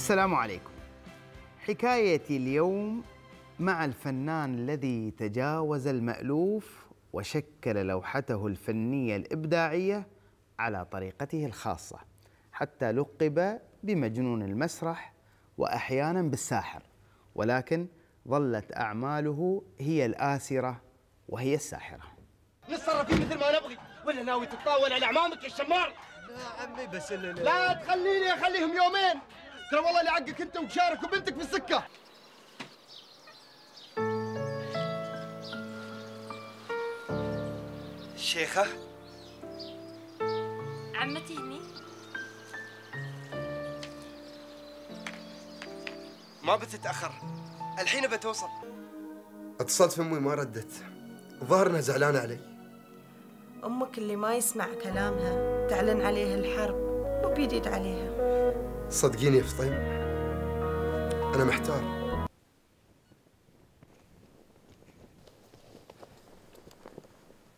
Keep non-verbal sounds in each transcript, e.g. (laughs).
السلام عليكم حكايتي اليوم مع الفنان الذي تجاوز المألوف وشكل لوحته الفنية الإبداعية على طريقته الخاصة حتى لقب بمجنون المسرح وأحيانا بالساحر ولكن ظلت أعماله هي الآسرة وهي الساحرة نتصرفين مثل ما نبغي ولا ناوي تتطاول على أعمامك يا الشمار لا عمي بس لا, لا تخليني أخليهم يومين ترى والله اللي عقك انت وجارك وبنتك في السكه شيخه عمتي هني ما بتتأخر الحين بتوصل اتصلت في أمي ما ردت الظاهر إنها زعلانة علي أمك اللي ما يسمع كلامها تعلن عليها الحرب وبيديد عليها صدقيني يا فطيم أنا محتار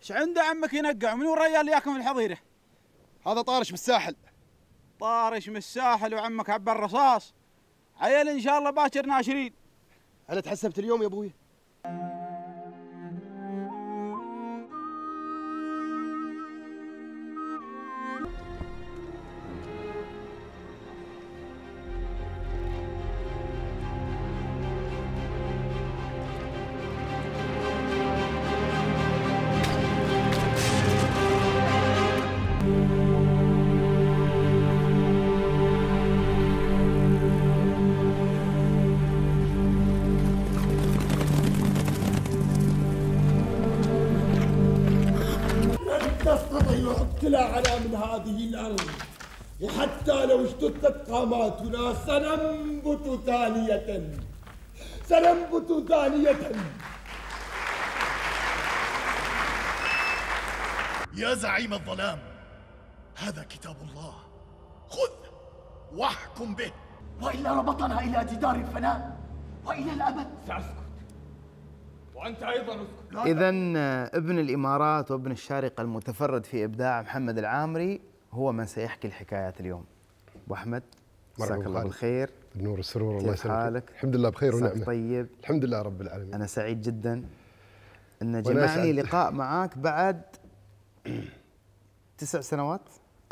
ايش عنده عمك ينقع من وين الرجال اللي ياكل من الحظيره؟ هذا طارش من الساحل طارش من الساحل وعمك عبى الرصاص عيل ان شاء الله باكر ناشرين انا تحسبت اليوم يا ابوي كنت ثانية يا زعيم الظلام هذا كتاب الله خذ واحكم به وإلا ربطنا إلى جدار الفناء وإلى الأبد سأسكت وأنت أيضا اسكت إذا ابن الإمارات وابن الشارقة المتفرد في إبداع محمد العامري هو من سيحكي الحكايات اليوم أبو أحمد جزاك الله بالخير بالنور السرور الله يسلمك حالك الحمد لله بخير ونعمه طيب الحمد لله رب العالمين انا سعيد جدا ان جمعني لقاء معاك بعد تسع سنوات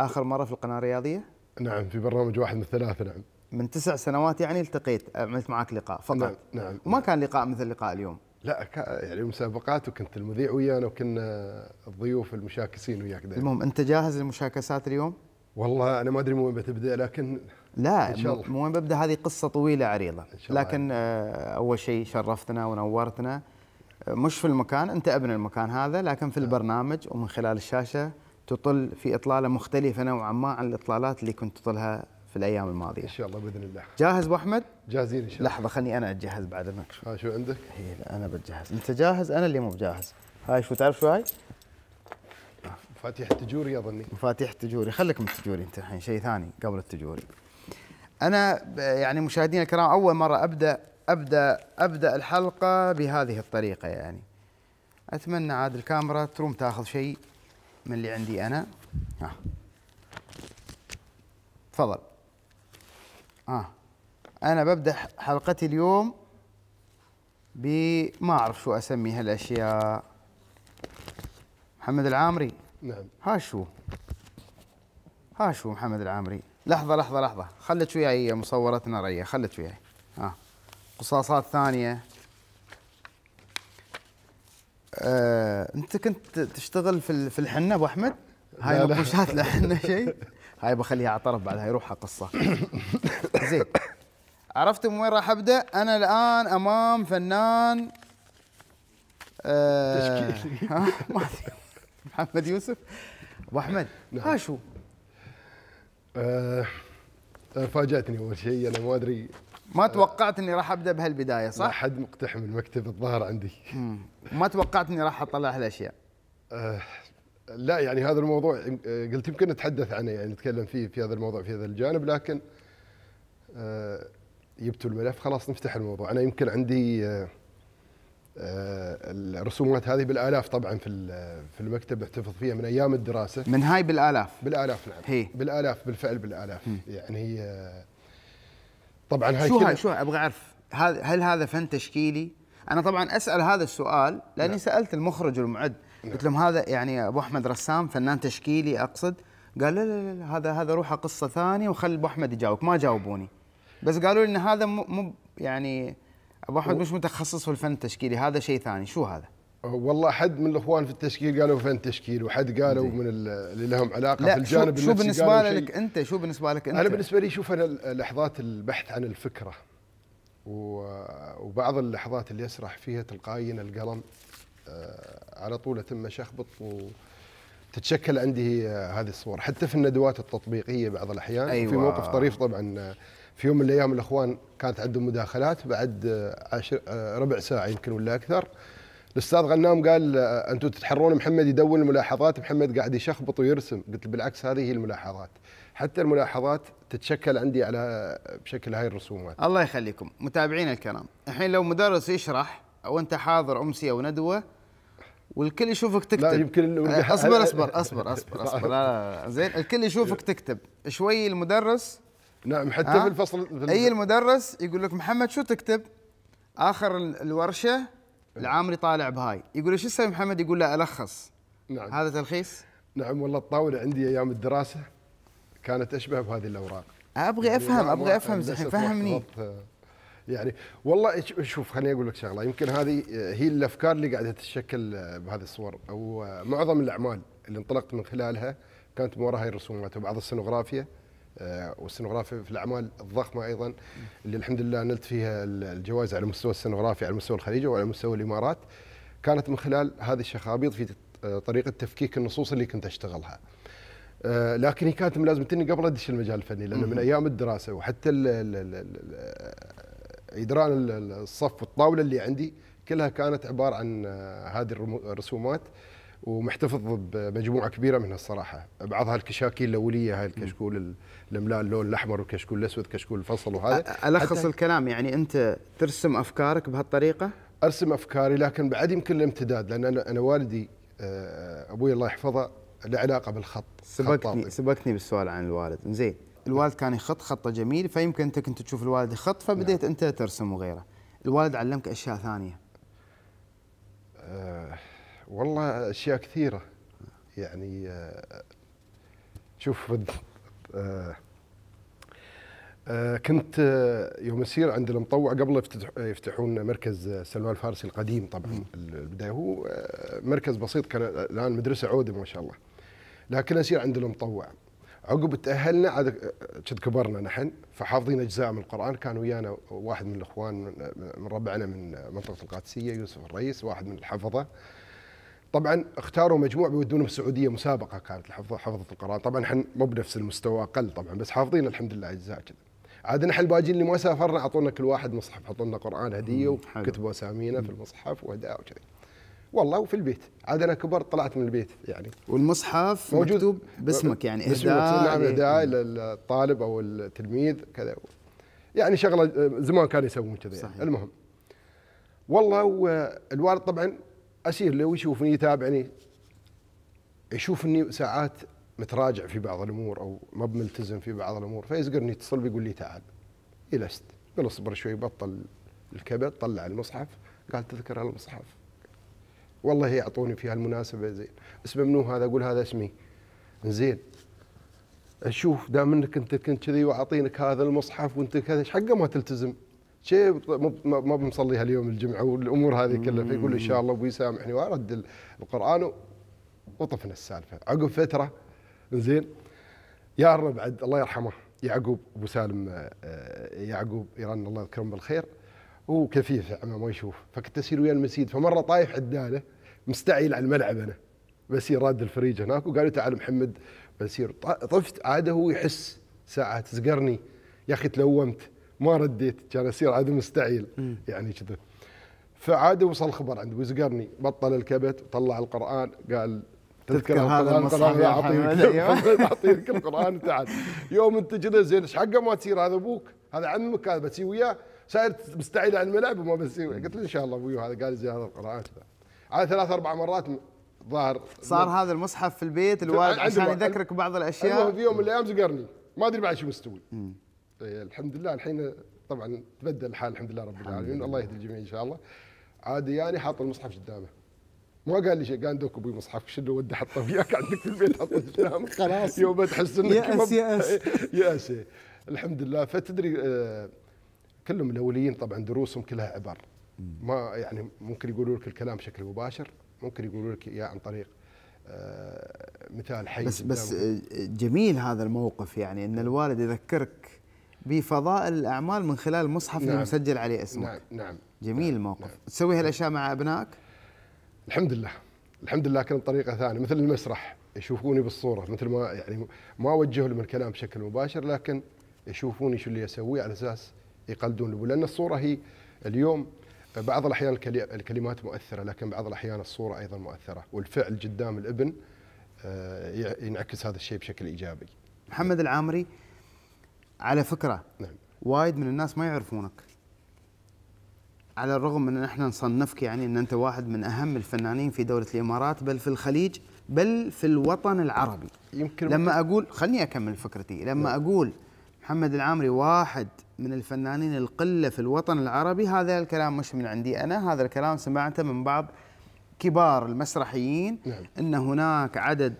اخر مره في القناه الرياضيه نعم في برنامج واحد من الثلاثه نعم من تسع سنوات يعني التقيت عملت معك لقاء فقط نعم نعم وما كان لقاء مثل لقاء اليوم لا يعني مسابقات وكنت المذيع ويانا وكنا الضيوف المشاكسين وياك دائما المهم انت جاهز للمشاكسات اليوم؟ والله انا ما ادري من وين بتبدا لكن لا إن شاء الله. مو مبدا هذه قصه طويله عريضه إن شاء الله لكن آه اول شيء شرفتنا ونورتنا مش في المكان انت ابن المكان هذا لكن في نعم. البرنامج ومن خلال الشاشه تطل في اطلاله مختلفه نوعا ما عن الاطلالات اللي كنت تطلها في الايام الماضيه ان شاء الله باذن الله جاهز ابو احمد جاهزين ان شاء الله لحظه خليني انا اتجهز بعد منك ها شو عندك هي إيه، انا بتجهز انت جاهز انا اللي مو بجاهز هاي شو تعرف شو هاي مفاتيح التجوري اظني مفاتيح التجوري خليك من التجوري انت الحين شيء ثاني قبل التجوري انا يعني مشاهدينا الكرام اول مره ابدا ابدا ابدا الحلقه بهذه الطريقه يعني اتمنى عاد الكاميرا تروم تاخذ شيء من اللي عندي انا ها تفضل اه انا ببدا حلقتي اليوم بما اعرف شو اسمي هالاشياء محمد العامري نعم ها شو ها شو محمد العامري لحظة لحظة لحظة خلت وياي مصورتنا ريا خلت وياي ها قصاصات ثانية آه، انت كنت تشتغل في في الحنه ابو احمد؟ هاي مقوشات لحنه (laughs) شيء؟ هاي بخليها على طرف بعد هاي يروحها قصه. (coughs) زين عرفت من وين راح ابدا؟ انا الان امام فنان آه، تشكيلي محمد يوسف ابو احمد نعم. ها شو؟ آه،, آه فاجاتني اول شيء انا ما ادري ما توقعت اني راح ابدا بهالبدايه صح؟ حد مقتحم المكتب الظاهر عندي ما توقعت اني راح اطلع هالاشياء آه لا يعني هذا الموضوع آه، قلت يمكن نتحدث عنه يعني نتكلم فيه في هذا الموضوع في هذا الجانب لكن آه يبتوا الملف خلاص نفتح الموضوع انا يمكن عندي آه آه، الرسومات هذه بالالاف طبعا في في المكتب احتفظ فيها من ايام الدراسه من هاي بالالاف بالالاف نعم هي. بالالاف بالفعل بالالاف م. يعني آه، طبعا هاي شو هاي شو ابغى اعرف هل هذا فن تشكيلي؟ انا طبعا اسال هذا السؤال لاني نعم. سالت المخرج والمعد نعم. قلت لهم هذا يعني ابو احمد رسام فنان تشكيلي اقصد قال لا لا لا هذا هذا روحه قصه ثانيه وخلي ابو احمد يجاوبك ما جاوبوني بس قالوا لي ان هذا مو يعني ابو احمد و... مش متخصص في الفن التشكيلي هذا شيء ثاني شو هذا أه، والله حد من الاخوان في التشكيل قالوا فن تشكيل وحد قالوا من اللي لهم علاقه لا في الجانب شو, شو بالنسبه لك انت شو بالنسبه لك انت انا بالنسبه لي شوف انا لحظات البحث عن الفكره وبعض اللحظات اللي يسرح فيها تلقائيا القلم أه، على طول اتم اشخبط وتتشكل عندي هذه الصور حتى في الندوات التطبيقيه بعض الاحيان أيوة. في موقف طريف طبعا في يوم من الايام الاخوان كانت عندهم مداخلات بعد آه، عشر آه، ربع ساعه يمكن ولا اكثر الاستاذ غنام قال آه، انتم تتحرون محمد يدون الملاحظات محمد قاعد يشخبط ويرسم قلت بالعكس هذه هي الملاحظات حتى الملاحظات تتشكل عندي على بشكل هاي الرسومات الله يخليكم متابعين الكرام الحين لو مدرس يشرح او انت حاضر امسيه او ندوه والكل يشوفك تكتب لا يمكن أصبر أصبر, اصبر (laughs) اصبر اصبر اصبر اصبر لا لا زين الكل يشوفك (laughs) تكتب شوي المدرس نعم حتى في الفصل في اي المدرس يقول لك محمد شو تكتب؟ اخر الورشه العامري طالع بهاي يقول له شو اسوي محمد؟ يقول له الخص نعم هذا تلخيص؟ نعم والله الطاوله عندي ايام الدراسه كانت اشبه بهذه الاوراق ابغي يعني افهم نعم، ابغي افهم زين فهمني آه، يعني والله شوف خليني اقول لك شغله يمكن هذه آه، هي الافكار اللي قاعده تتشكل آه، بهذه الصور او معظم الاعمال اللي انطلقت من خلالها كانت من وراء الرسومات وبعض السنوغرافيا آه، والسينوغرافي في الاعمال الضخمه ايضا اللي الحمد لله نلت فيها الجوائز على مستوى السينوغرافي على مستوى الخليج وعلى مستوى الامارات كانت من خلال هذه الشخابيط في آه، طريقه تفكيك النصوص اللي كنت اشتغلها. آه، لكن هي كانت ملازمتني قبل ادش المجال الفني لانه من ايام الدراسه وحتى ادران الصف والطاوله اللي عندي كلها كانت عباره عن هذه الرسومات ومحتفظ بمجموعه كبيره منها الصراحه بعضها الكشاكيل الاوليه هاي الكشكول الاملاء اللون الاحمر والكشكول الاسود كشكول الفصل وهذا الخص الكلام يعني انت ترسم افكارك بهالطريقه ارسم افكاري لكن بعد يمكن الامتداد لان انا, أنا والدي آه، ابوي الله يحفظه له علاقه بالخط سبقتني خطاطي. سبقتني بالسؤال عن الوالد زين نعم. الوالد كان يخط خطه جميل فيمكن انت كنت تشوف الوالد يخط فبديت نعم. انت ترسم وغيره الوالد علمك اشياء ثانيه أه والله اشياء كثيره يعني آه، شوف آه، آه، كنت يوم اسير عند المطوع قبل يفتحون مركز سلمان الفارسي القديم طبعا البدايه هو مركز بسيط كان الان مدرسه عوده ما شاء الله لكن اسير عند المطوع عقب تاهلنا عاد كد كبرنا نحن فحافظين اجزاء من القران كان ويانا واحد من الاخوان من ربعنا من منطقه القادسيه يوسف الرئيس واحد من الحفظه طبعا اختاروا مجموع بيودونهم السعوديه مسابقه كانت لحفظ حفظه القران طبعا احنا مو بنفس المستوى اقل طبعا بس حافظين الحمد لله اجزاء كذا عاد نحن الباجين اللي ما سافرنا اعطونا كل واحد مصحف حطوا لنا قران هديه وكتبوا اسامينا في المصحف وهداء وكذا والله وفي البيت عاد انا كبرت طلعت من البيت يعني والمصحف موجود مكتوب باسمك يعني اهداء نعم اهداء للطالب او التلميذ كذا يعني شغله آه، زمان كانوا يسوون كذا يعني المهم والله والوالد طبعا اسير لو يشوفني يتابعني يشوفني ساعات متراجع في بعض الامور او ما بملتزم في بعض الامور فيزقرني يتصل بيقول لي تعال جلست قال اصبر شوي بطل الكبد طلع المصحف قال تذكر المصحف والله يعطوني في هالمناسبه زين اسمه منو هذا اقول هذا اسمي زين اشوف دام انك انت كنت كذي واعطينك هذا المصحف وانت كذا ايش حقه ما تلتزم شيء ما بنصليها اليوم الجمعه والامور هذه كلها فيقول ان شاء الله ابوي سامحني يعني وارد القران وطفنا السالفه عقب فتره زين يا رب بعد الله يرحمه يعقوب ابو سالم آه، آه، يعقوب يرن الله يذكرهم بالخير هو كفيف ما يشوف فكنت اسير ويا المسيد فمره طايح عداله مستعيل على الملعب انا بسير راد الفريج هناك وقالوا تعال محمد بسير طفت عاده هو يحس ساعه تزقرني يا اخي تلومت ما رديت كان اسير عاد مستعيل يعني كذا فعاد وصل خبر عند وزقرني بطل الكبت طلع القران قال تذكر هذا القران اعطيك أيوه. (laughs) طيب، اعطيك القران وتعال يوم انت كذا زين ايش حقه ما تصير هذا ابوك هذا عمك هذا بسوي وياه صاير مستعيل عن الملعب وما بسوي قلت له ان شاء الله ابوي هذا قال زين هذا القران على ثلاث اربع مرات ظهر صار م... هذا المصحف في البيت الوالد عشان يذكرك بعض الاشياء في يوم من الايام زقرني ما ادري بعد شو مستوي إيه، الحمد لله الحين طبعا تبدل الحال الحمد لله رب العالمين الله يهدي الجميع ان شاء الله عاد يعني حاط المصحف قدامه ما قال لي شيء قال دوك ابوي مصحف شنو ودي حطه وياك عندك في البيت حطه قدامه خلاص يوم تحس انك يأس يأس (laughs) يأس الحمد لله فتدري آه، كلهم الاوليين طبعا دروسهم كلها عبر ما يعني ممكن يقولوا لك الكلام بشكل مباشر ممكن يقولوا لك اياه عن طريق آه، مثال حي بس بس آه، جميل هذا الموقف يعني ان الوالد يذكرك بفضائل الاعمال من خلال المصحف نعم. مسجل عليه اسمك نعم نعم جميل نعم، الموقف نعم. تسوي هالاشياء مع ابنائك؟ الحمد لله الحمد لله كان طريقه ثانيه مثل المسرح يشوفوني بالصوره مثل ما يعني ما اوجه لهم الكلام بشكل مباشر لكن يشوفوني شو اللي اسويه على اساس يقلدون لان الصوره هي اليوم بعض الاحيان الكلمات مؤثره لكن بعض الاحيان الصوره ايضا مؤثره والفعل قدام الابن آه، ينعكس هذا الشيء بشكل ايجابي. محمد العامري على فكره نعم. وايد من الناس ما يعرفونك على الرغم من ان احنا نصنفك يعني ان انت واحد من اهم الفنانين في دوله الامارات بل في الخليج بل في الوطن العربي يمكن لما اقول خليني اكمل فكرتي لما نعم. اقول محمد العامري واحد من الفنانين القله في الوطن العربي هذا الكلام مش من عندي انا هذا الكلام سمعته من بعض كبار المسرحيين نعم. ان هناك عدد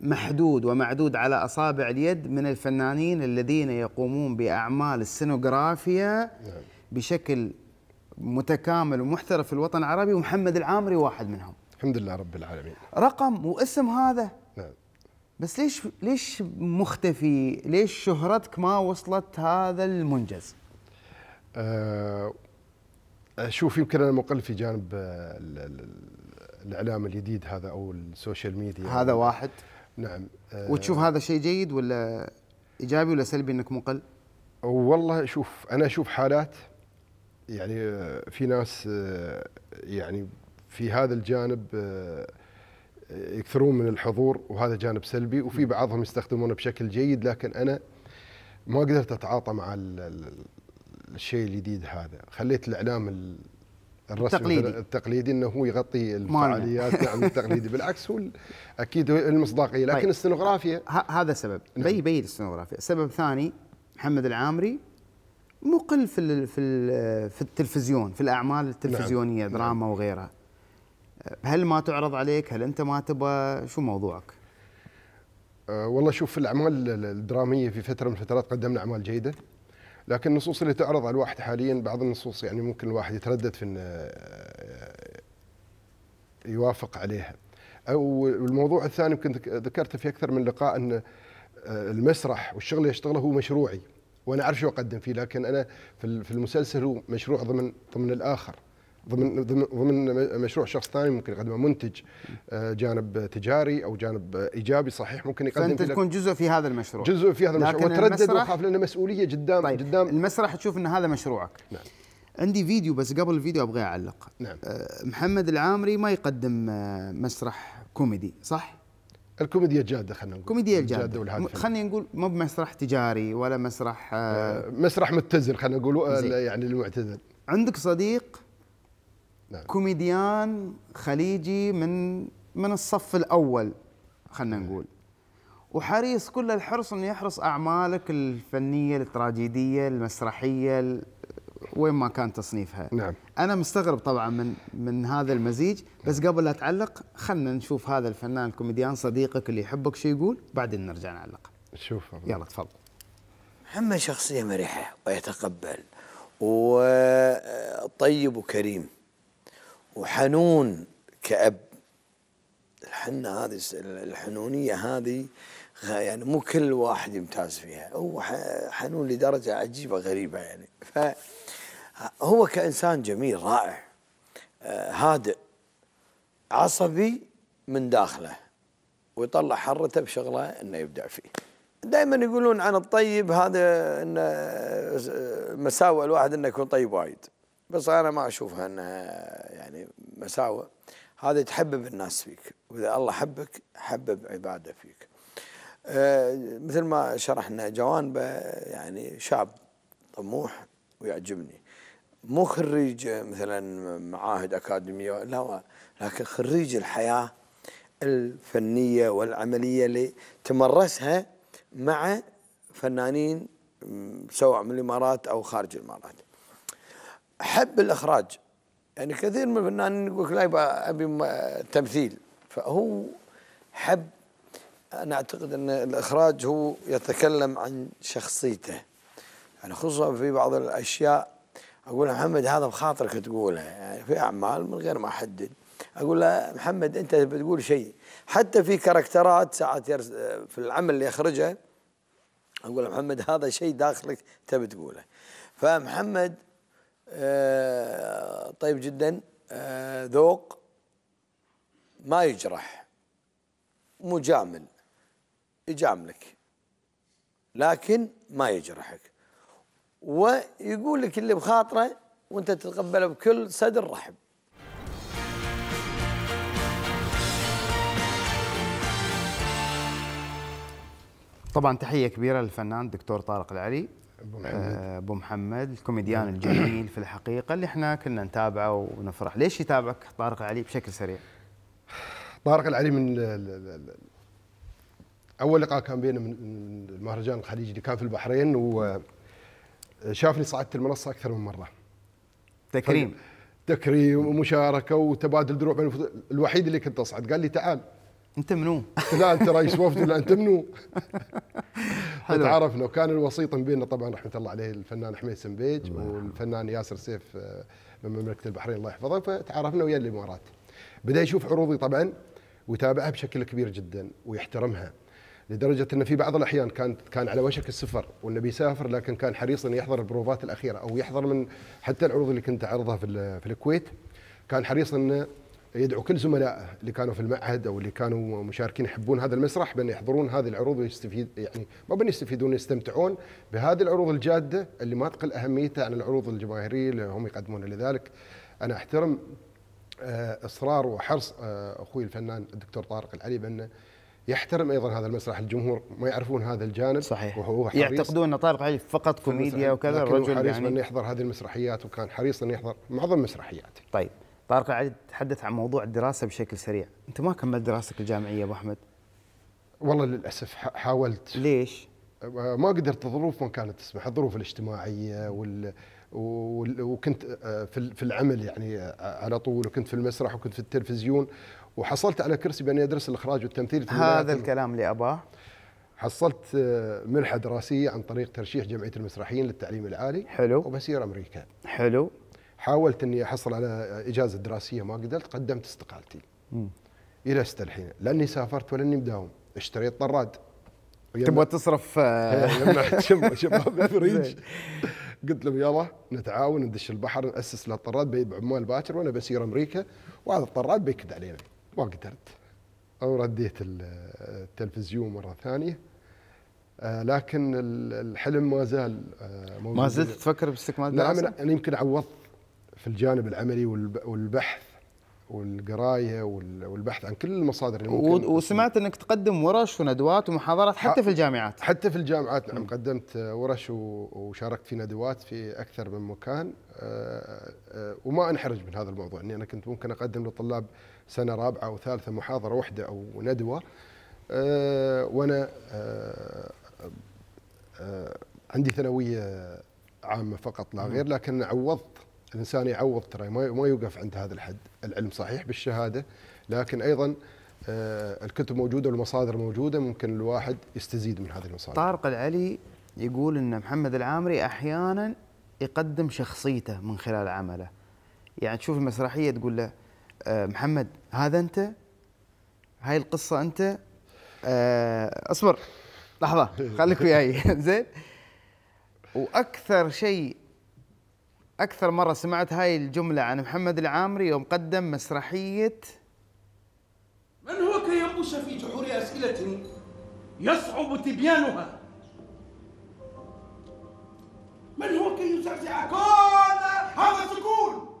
محدود ومعدود على اصابع اليد من الفنانين الذين يقومون باعمال السينوغرافيا نعم. بشكل متكامل ومحترف في الوطن العربي ومحمد العامري واحد منهم الحمد لله رب العالمين رقم واسم هذا نعم بس ليش ليش مختفي؟ ليش شهرتك ما وصلت هذا المنجز؟ أه شوف يمكن انا مقل في جانب الاعلام الجديد هذا او السوشيال ميديا هذا واحد نعم آه، وتشوف هذا شيء جيد ولا ايجابي ولا سلبي انك مقل؟ والله شوف انا اشوف حالات يعني آه، في ناس آه، يعني في هذا الجانب يكثرون من الحضور وهذا جانب سلبي وفي بعضهم يستخدمونه بشكل جيد لكن انا ما قدرت اتعاطى مع الشيء الجديد هذا خليت الاعلام الرسم التقليدي التقليدي انه هو يغطي الفعاليات نعم التقليدي بالعكس هو اكيد المصداقيه لكن طيب. السنوغرافيا هذا سبب نعم. بي بي السنوغرافيا سبب ثاني محمد العامري مقل في ال في ال في التلفزيون في الاعمال التلفزيونيه نعم. دراما نعم. وغيرها هل ما تعرض عليك هل انت ما تبى شو موضوعك أه والله شوف في الاعمال الدراميه في فتره من الفترات قدمنا اعمال جيده لكن النصوص اللي تعرض على الواحد حاليا بعض النصوص يعني ممكن الواحد يتردد في انه آه، آه، يوافق عليها او الموضوع الثاني يمكن ذكرته في اكثر من لقاء ان آه، المسرح والشغل اللي اشتغله هو مشروعي وانا اعرف شو اقدم فيه لكن انا في المسلسل هو مشروع ضمن ضمن الاخر ضمن ضمن مشروع شخص ثاني ممكن يقدمه منتج آه، جانب تجاري او جانب ايجابي صحيح ممكن يقدم فانت تكون جزء في هذا المشروع جزء في هذا المشروع وتردد واخاف لانه مسؤوليه قدام طيب قدام المسرح تشوف ان هذا مشروعك نعم عندي فيديو بس قبل الفيديو ابغى اعلق نعم آه، محمد العامري ما يقدم آه، مسرح كوميدي صح؟ الكوميديا الجاده خلينا نقول الكوميديا الجاده, خلينا نقول مو بمسرح تجاري ولا مسرح آه مسرح متزن خلينا نقول يعني المعتزل عندك صديق نعم. كوميديان خليجي من من الصف الاول خلينا نعم. نقول وحريص كل الحرص انه يحرص اعمالك الفنيه التراجيديه المسرحيه وين ما كان تصنيفها نعم. انا مستغرب طبعا من من هذا المزيج بس نعم. قبل لا تعلق خلنا نشوف هذا الفنان الكوميديان صديقك اللي يحبك شو يقول بعدين نرجع نعلق شوف يلا تفضل محمد شخصيه مرحه ويتقبل وطيب وكريم وحنون كأب الحنة هذه الحنونية هذه يعني مو كل واحد يمتاز فيها هو حنون لدرجة عجيبة غريبة يعني فهو كإنسان جميل رائع آه، هادئ عصبي من داخله ويطلع حرته بشغله انه يبدع فيه. دائما يقولون عن الطيب هذا انه آه، مساوئ الواحد انه يكون طيب وايد. بس انا ما اشوفها انها يعني مساوئ هذا تحبب الناس فيك واذا الله حبك حبب عباده فيك آه، مثل ما شرحنا جوانبه يعني شاب طموح ويعجبني مو خريج مثلا معاهد اكاديميه لا لكن خريج الحياه الفنيه والعمليه اللي تمرسها مع فنانين سواء من الامارات او خارج الامارات حب الاخراج يعني كثير من الفنانين يقول لا ابي تمثيل فهو حب انا اعتقد ان الاخراج هو يتكلم عن شخصيته يعني خصوصا في بعض الاشياء اقول محمد هذا بخاطرك تقولها يعني في اعمال من غير ما احدد اقول له محمد انت بتقول شيء حتى في كاركترات ساعات في العمل اللي يخرجه اقول له محمد هذا شيء داخلك تبي تقوله فمحمد آه، طيب جدا آه، ذوق ما يجرح مجامل يجاملك لكن ما يجرحك ويقول لك اللي بخاطره وانت تتقبله بكل صدر رحب طبعا تحيه كبيره للفنان دكتور طارق العلي ابو آه، محمد ابو محمد الكوميديان الجميل في الحقيقه اللي احنا كنا نتابعه ونفرح ليش يتابعك طارق العلي بشكل سريع طارق العلي من اول لقاء كان بيننا من المهرجان الخليجي اللي كان في البحرين وشافني صعدت المنصه اكثر من مره تكريم تكريم ومشاركه وتبادل دروع بين الوحيد اللي كنت اصعد قال لي تعال انت منو؟ لا انت رئيس وفد ولا انت منو؟ (laughs) حلو تعرف لو كان الوسيط بيننا طبعا رحمه الله عليه الفنان حميد سنبيج والفنان ياسر سيف آه، من مملكه البحرين الله يحفظه فتعرفنا ويا الامارات بدا يشوف عروضي طبعا ويتابعها بشكل كبير جدا ويحترمها لدرجه انه في بعض الاحيان كان كان على وشك السفر وانه بيسافر لكن كان حريص انه يحضر البروفات الاخيره او يحضر من حتى العروض اللي كنت اعرضها في في الكويت كان حريص انه يدعو كل زملائه اللي كانوا في المعهد او اللي كانوا مشاركين يحبون هذا المسرح بان يحضرون هذه العروض ويستفيد يعني ما بان يستفيدون يستمتعون بهذه العروض الجاده اللي ما تقل اهميتها عن العروض الجماهيريه اللي هم يقدمونها لذلك انا احترم آه، اصرار وحرص آه، اخوي الفنان الدكتور طارق العلي بانه يحترم ايضا هذا المسرح الجمهور ما يعرفون هذا الجانب صحيح وهو حريص يعتقدون ان طارق علي فقط كوميديا وكذا الرجل حريص يعني انه يحضر هذه المسرحيات وكان حريص انه يحضر معظم مسرحياته طيب طارق عاد تحدث عن موضوع الدراسه بشكل سريع، انت ما كملت دراستك الجامعيه ابو احمد؟ والله للاسف حاولت ليش؟ ما قدرت الظروف ما كانت تسمح، الظروف الاجتماعيه وال وكنت في العمل يعني على طول وكنت في المسرح وكنت في التلفزيون وحصلت على كرسي باني ادرس الاخراج والتمثيل في هذا الكلام اللي اباه حصلت منحه دراسيه عن طريق ترشيح جمعيه المسرحيين للتعليم العالي حلو وبسير امريكا حلو حاولت اني احصل على اجازه دراسيه ما قدرت قدمت استقالتي مم. الى الحين لاني سافرت ولاني مداوم اشتريت طراد تبغى تصرف آه، إيه، (laughs) شوف شباب الفريج قلت لهم يلا نتعاون ندش البحر ناسس له طراد بعمال باكر وانا بسير امريكا وهذا الطراد بيكد علينا ما قدرت او رديت التلفزيون مره ثانيه آه لكن الحلم ما زال آه موجود ما زلت تفكر باستكمال دراسه؟ نعم انا يمكن عوضت في الجانب العملي والبحث والقرايه والبحث عن كل المصادر اللي ممكن وسمعت انك تقدم ورش وندوات ومحاضرات حتى في الجامعات حتى في الجامعات نعم قدمت ورش وشاركت في ندوات في اكثر من مكان آه، آه، وما انحرج من هذا الموضوع اني انا كنت ممكن اقدم للطلاب سنه رابعه او ثالثه محاضره واحده او ندوه آه، وانا عندي ثانويه عامه فقط لا غير لكن عوضت الانسان يعوض ترى ما يوقف عند هذا الحد، العلم صحيح بالشهاده لكن ايضا آه، الكتب موجوده والمصادر موجوده ممكن الواحد يستزيد من هذه المصادر. طارق العلي يقول ان محمد العامري احيانا يقدم شخصيته من خلال عمله. يعني تشوف المسرحيه تقول له آه، محمد هذا انت؟ هاي القصه انت؟ آه، اصبر لحظه خليك وياي (laughs) زين؟ واكثر شيء أكثر مرة سمعت هاي الجملة عن محمد العامري يوم قدم مسرحية من هو كي يقوش في جحور أسئلة يصعب تبيانها من هو كي يزعزع كل هذا السكون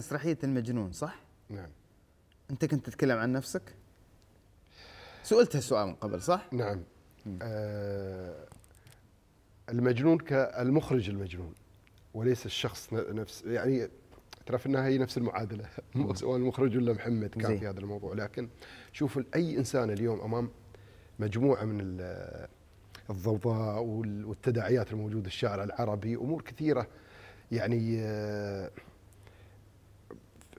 مسرحيه المجنون صح؟ نعم انت كنت تتكلم عن نفسك؟ سئلت هالسؤال من قبل صح؟ نعم آه المجنون كالمخرج المجنون وليس الشخص نفس يعني ترى في النهايه هي نفس المعادله سواء المخرج ولا محمد كان في هذا الموضوع لكن شوف اي انسان اليوم امام مجموعه من الضوضاء والتداعيات الموجوده الشارع العربي امور كثيره يعني آه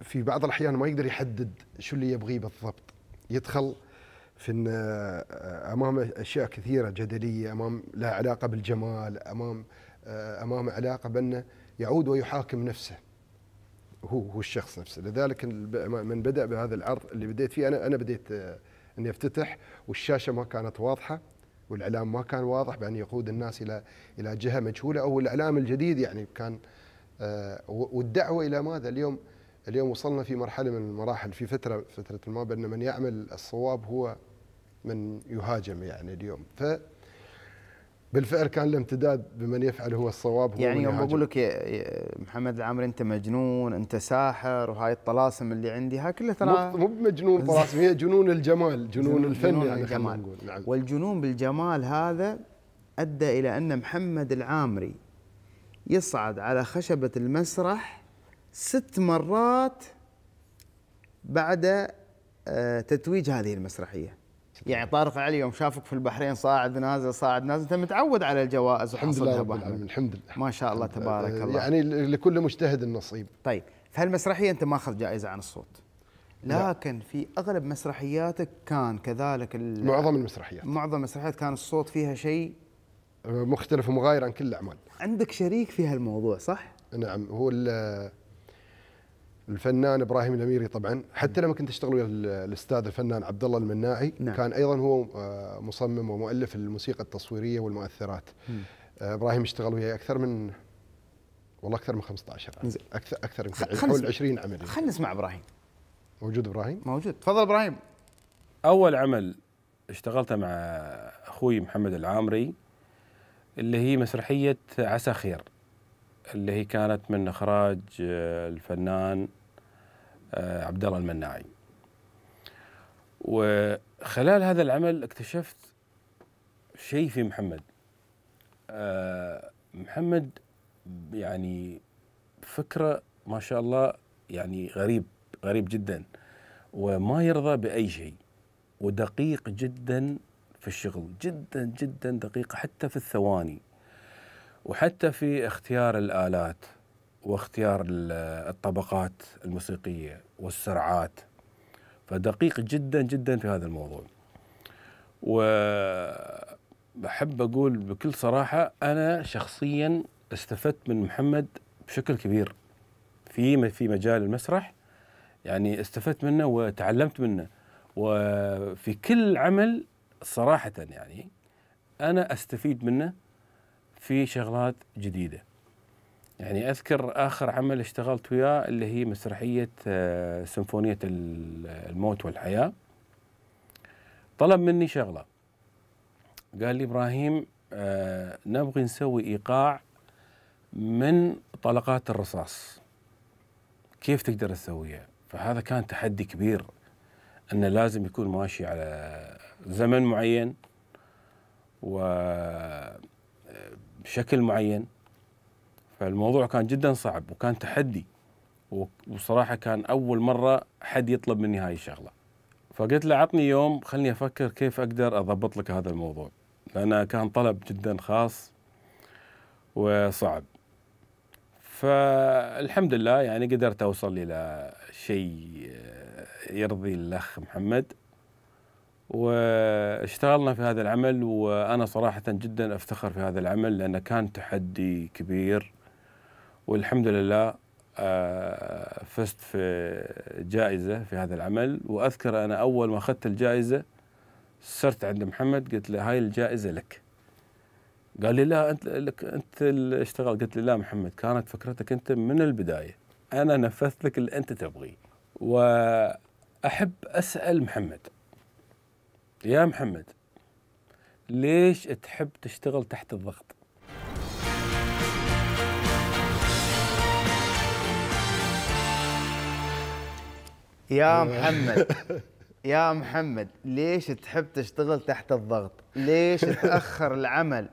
في بعض الاحيان ما يقدر يحدد شو اللي يبغيه بالضبط يدخل في ان آه، امام اشياء كثيره جدليه امام لها علاقه بالجمال امام آه، امام علاقه بانه يعود ويحاكم نفسه هو هو الشخص نفسه لذلك من بدا بهذا العرض اللي بديت فيه انا انا بديت آه، اني افتتح والشاشه ما كانت واضحه والاعلام ما كان واضح بان يقود الناس الى الى جهه مجهوله او الاعلام الجديد يعني كان والدعوه الى ماذا اليوم اليوم وصلنا في مرحله من المراحل في فتره فتره ما بأن من يعمل الصواب هو من يهاجم يعني اليوم ف بالفعل كان الامتداد بمن يفعل هو الصواب هو يعني يوم بقول لك يا محمد العامري انت مجنون انت ساحر وهاي الطلاسم اللي عندي ها كلها ترى مو بمجنون طلاسم هي جنون الجمال جنون الفن جنون يعني الجمال نقول نعم. والجنون بالجمال هذا ادى الى ان محمد العامري يصعد على خشبه المسرح ست مرات بعد آه، تتويج هذه المسرحيه يعني طارق علي يوم شافك في البحرين صاعد نازل صاعد نازل انت متعود على الجوائز الحمد لله رب العالمين الحمد لله ما شاء الله تبارك الله يعني لكل مجتهد النصيب طيب في هالمسرحية انت ماخذ جائزه عن الصوت لكن لا. في اغلب مسرحياتك كان كذلك معظم المسرحيات معظم المسرحيات كان الصوت فيها شيء مختلف ومغاير عن كل الاعمال عندك شريك في هالموضوع صح؟ نعم هو الفنان ابراهيم الاميري طبعا حتى لما كنت اشتغل ويا الاستاذ الفنان عبد الله المناعي نعم. كان ايضا هو آه، مصمم ومؤلف الموسيقى التصويريه والمؤثرات مم. آه، ابراهيم اشتغل وياي اكثر من والله اكثر من 15 عمل اكثر اكثر من حول 20 عمل خلينا نسمع ابراهيم موجود ابراهيم؟ موجود تفضل ابراهيم اول عمل اشتغلته مع اخوي محمد العامري اللي هي مسرحيه عسى خير اللي هي كانت من اخراج آه، الفنان آه، عبد الله المناعي وخلال هذا العمل اكتشفت شيء في محمد آه، محمد يعني فكره ما شاء الله يعني غريب غريب جدا وما يرضى باي شيء ودقيق جدا في الشغل جدا جدا دقيق حتى في الثواني وحتى في اختيار الآلات واختيار الطبقات الموسيقية والسرعات فدقيق جدا جدا في هذا الموضوع بحب أقول بكل صراحة أنا شخصيا استفدت من محمد بشكل كبير في في مجال المسرح يعني استفدت منه وتعلمت منه وفي كل عمل صراحة يعني أنا أستفيد منه في شغلات جديده يعني اذكر اخر عمل اشتغلت وياه اللي هي مسرحيه آه، سيمفونيه الموت والحياه طلب مني شغله قال لي ابراهيم آه، نبغي نسوي ايقاع من طلقات الرصاص كيف تقدر تسويها فهذا كان تحدي كبير انه لازم يكون ماشي على زمن معين و آه، بشكل معين فالموضوع كان جدا صعب وكان تحدي وصراحة كان أول مرة حد يطلب مني هاي الشغلة فقلت له عطني يوم خلني أفكر كيف أقدر أضبط لك هذا الموضوع لأنه كان طلب جدا خاص وصعب فالحمد لله يعني قدرت أوصل إلى شيء آه، يرضي الأخ محمد واشتغلنا في هذا العمل وأنا صراحة جدا أفتخر في هذا العمل لأنه كان تحدي كبير والحمد لله آه، فزت في جائزة في هذا العمل وأذكر أنا أول ما أخذت الجائزة صرت عند محمد قلت له هاي الجائزة لك قال لي لا أنت لك أنت اللي اشتغل قلت له لا محمد كانت فكرتك أنت من البداية أنا نفذت لك اللي أنت تبغيه وأحب أسأل محمد يا محمد ليش تحب تشتغل تحت الضغط؟ يا محمد يا محمد ليش تحب تشتغل تحت الضغط؟ ليش تاخر العمل؟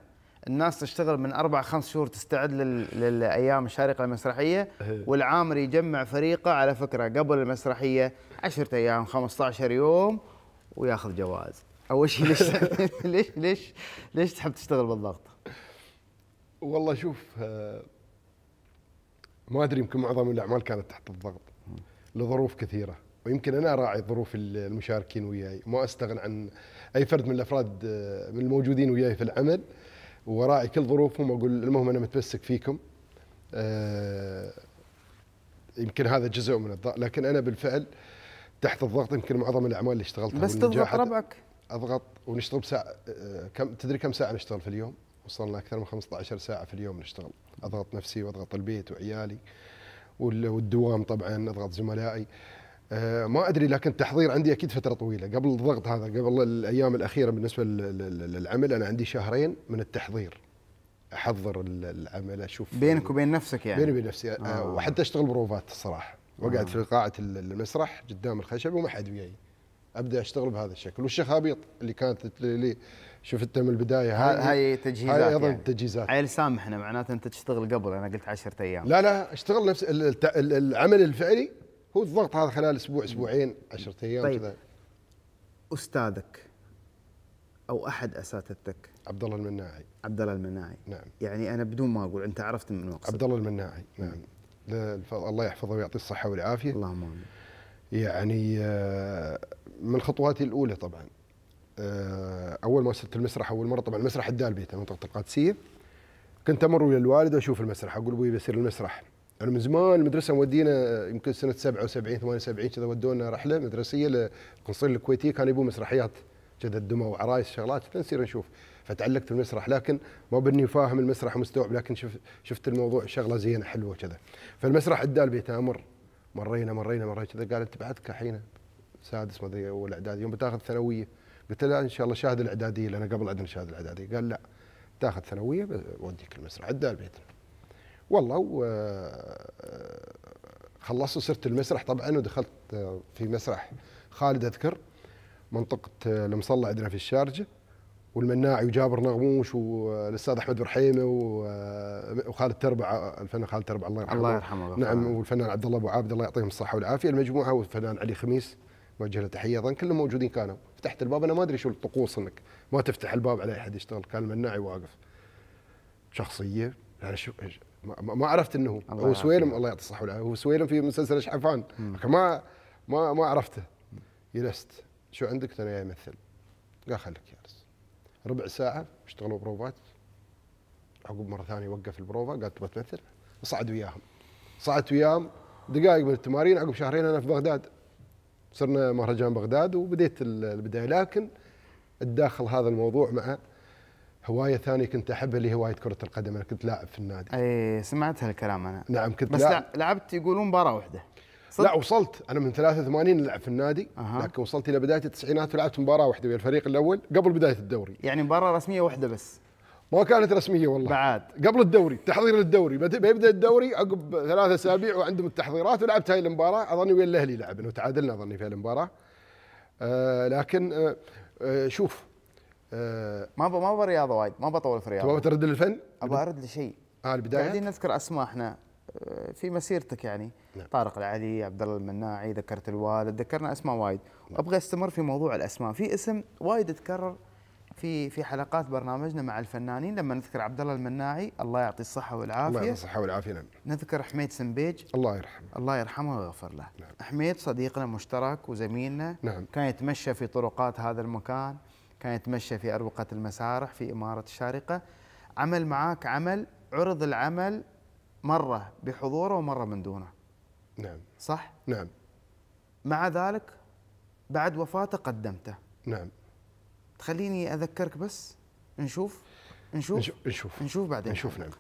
الناس تشتغل من اربع خمس شهور تستعد للايام الشارقه المسرحيه والعامر يجمع فريقه على فكره قبل المسرحيه 10 ايام 15 يوم وياخذ جوائز اول شيء ليش (laughs) ليش ليش ليش تحب تشتغل بالضغط؟ والله شوف آه، ما ادري يمكن معظم الاعمال كانت تحت الضغط لظروف كثيره ويمكن انا راعي ظروف المشاركين وياي ما استغنى عن اي فرد من الافراد آه، من الموجودين وياي في العمل وراعي كل ظروفهم واقول المهم انا متمسك فيكم آه، يمكن هذا جزء من الضغط لكن انا بالفعل تحت الضغط يمكن معظم الاعمال اللي اشتغلتها بس تضغط ربعك اضغط ونشتغل بساعة آه، كم تدري كم ساعه نشتغل في اليوم؟ وصلنا اكثر من 15 ساعه في اليوم نشتغل اضغط نفسي واضغط البيت وعيالي والدوام طبعا اضغط زملائي أه ما ادري لكن التحضير عندي اكيد فتره طويله قبل الضغط هذا قبل الايام الاخيره بالنسبه للعمل انا عندي شهرين من التحضير احضر العمل اشوف بينك وبين نفسك يعني بيني وبين نفسي آه. آه. وحتى اشتغل بروفات الصراحه وقعدت آه. في قاعه المسرح قدام الخشب وما حد وياي ابدا اشتغل بهذا الشكل والشخابيط اللي كانت اللي شفتها من البدايه هاي تجهيزات هاي ايضا يعني. تجهيزات عيل سامحنا معناته انت تشتغل قبل انا قلت 10 ايام لا لا اشتغل نفس العمل الفعلي هو الضغط هذا خلال اسبوع اسبوعين 10 ايام طيب كذا استاذك او احد اساتذتك عبد الله المناعي عبد الله المناعي نعم يعني انا بدون ما اقول انت عرفت من وقت عبد الله المناعي نعم الله يحفظه ويعطيه الصحه والعافيه اللهم امين يعني آه، من خطواتي الاولى طبعا آه، اول ما وصلت المسرح اول مره طبعا المسرح الدال بيته منطقه القادسيه كنت امر ويا الوالد واشوف المسرح اقول ابوي بيصير المسرح انا من زمان المدرسه مودينا آه، يمكن سنه 77 78 كذا ودونا رحله مدرسيه للقنصل الكويتي كان يبون مسرحيات كذا الدمى وعرايس شغلات فنصير نشوف فتعلقت بالمسرح لكن مو باني فاهم المسرح ومستوعب لكن شفت شفت الموضوع شغله زينه حلوه كذا فالمسرح ادى البيت تامر مرينا مرينا مرينا كذا قال انت بعدك الحين سادس ما ادري اول اعدادي يوم بتاخذ ثانويه قلت له ان شاء الله شاهد الاعداديه لان قبل عندنا شاهد الاعداديه قال لا تاخذ ثانويه بوديك المسرح عدال البيت والله و خلصت وصرت المسرح طبعا ودخلت في مسرح خالد اذكر منطقه المصلى عندنا في الشارجه والمناعي وجابر نغموش والاستاذ آه، احمد برحيمه آه، وخالد تربع آه، الفنان خالد تربع الله يرحمه الله يرحمه نعم والفنان عبد الله ابو عابد الله يعطيهم الصحه والعافيه المجموعه والفنان علي خميس وجه له تحيه ايضا كلهم موجودين كانوا فتحت الباب انا ما ادري شو الطقوس انك ما تفتح الباب على احد يشتغل كان المناعي واقف شخصيه يعني شو ما عرفت انه هو, هو سويلم الله يعطيه الصحه والعافيه هو سويلم في مسلسل شحفان ما ما ما عرفته جلست شو عندك؟ انا امثل قال خليك جالس ربع ساعه اشتغلوا بروفات عقب مره ثانيه وقف البروفه قال تبغى تمثل صعد وياهم صعدت وياهم دقائق من التمارين عقب شهرين انا في بغداد صرنا مهرجان بغداد وبديت البدايه لكن الداخل هذا الموضوع مع هوايه ثانيه كنت احبها اللي هوايه كره القدم انا كنت لاعب في النادي اي سمعت هالكلام انا نعم كنت بس لعبت يقولون مباراه واحده لا وصلت انا من 83 لعب في النادي أه. لكن وصلت الى بدايه التسعينات ولعبت مباراه واحده ويا الفريق الاول قبل بدايه الدوري يعني مباراه رسميه واحده بس ما كانت رسميه والله بعد قبل الدوري تحضير للدوري بيبدا الدوري عقب ثلاثة اسابيع وعندهم التحضيرات ولعبت هاي المباراه اظني ويا الاهلي لعبنا وتعادلنا اظني في المباراه آه لكن آه آه شوف آه ما ب... ما برياضه وايد ما بطول في الرياضه تبغى ترد للفن؟ ابغى ارد لشيء اه البدايه قاعدين نذكر اسماء احنا في مسيرتك يعني نعم. طارق العلي عبد الله المناعي ذكرت الوالد ذكرنا اسماء وايد نعم. ابغى استمر في موضوع الاسماء في اسم وايد تكرر في في حلقات برنامجنا مع الفنانين لما نذكر عبد الله المناعي الله يعطيه الصحه والعافيه الله يعطي الصحه والعافيه نعم نذكر حميد سنبيج الله يرحمه الله يرحمه ويغفر له نعم. حميد صديقنا مشترك وزميلنا نعم. كان يتمشى في طرقات هذا المكان كان يتمشى في اروقه المسارح في اماره الشارقه عمل معاك عمل عرض العمل مره بحضوره ومره من دونه نعم صح نعم مع ذلك بعد وفاته قدمته نعم تخليني اذكرك بس نشوف نشوف نشوف نشوف بعدين نشوف نعم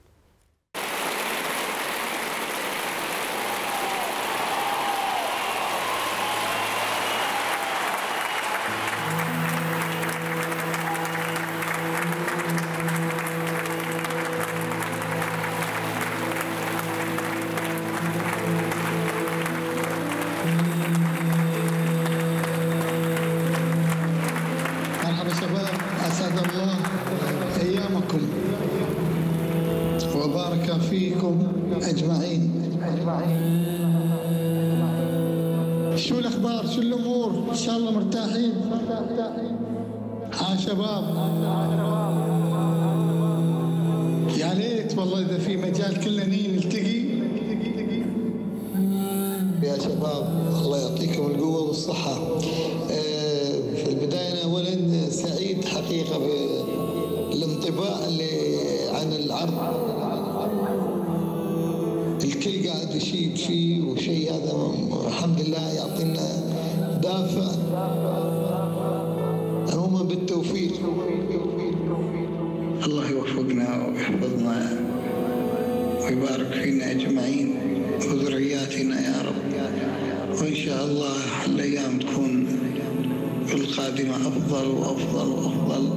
أفضل وأفضل